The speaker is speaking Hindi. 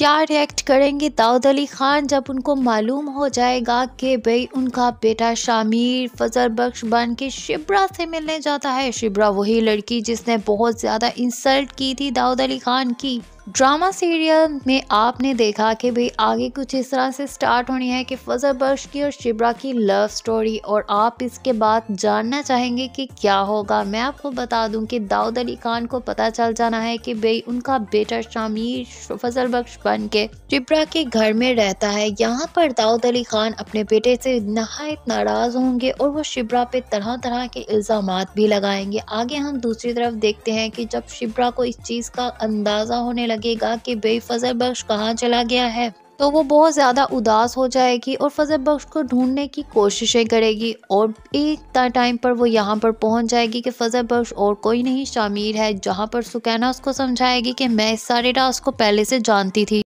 क्या रिएक्ट करेंगे दाऊद अली खान जब उनको मालूम हो जाएगा कि भाई उनका बेटा शामिर फजर बख्श बन के शिब्रा से मिलने जाता है शिब्रा वही लड़की जिसने बहुत ज़्यादा इंसल्ट की थी दाऊद अली खान की ड्रामा सीरियल में आपने देखा कि भाई आगे कुछ इस तरह से स्टार्ट होनी है कि फजल बख्श की और शिब्रा की लव स्टोरी और आप इसके बाद जानना चाहेंगे कि क्या होगा मैं आपको बता दूं कि दाऊद अली खान को पता चल जाना है कि भाई उनका बेटा शामीर फजल बख्श बन के शिब्रा के घर में रहता है यहाँ पर दाऊद अली खान अपने बेटे से नहायत नाराज होंगे और वो शिब्रा पे तरह तरह के इल्ज़ाम भी लगाएंगे आगे हम दूसरी तरफ देखते हैं कि जब शिब्रा को इस चीज़ का अंदाज़ा होने लगे लगेगा कि भाई फजल बख्श कहाँ चला गया है तो वो बहुत ज़्यादा उदास हो जाएगी और फजल बख्श को ढूंढने की कोशिशें करेगी और एक टाइम पर वो यहाँ पर पहुँच जाएगी कि फजल बख्श और कोई नहीं शामिर है जहाँ पर सुकैना उसको समझाएगी कि मैं इस सारे राज को पहले से जानती थी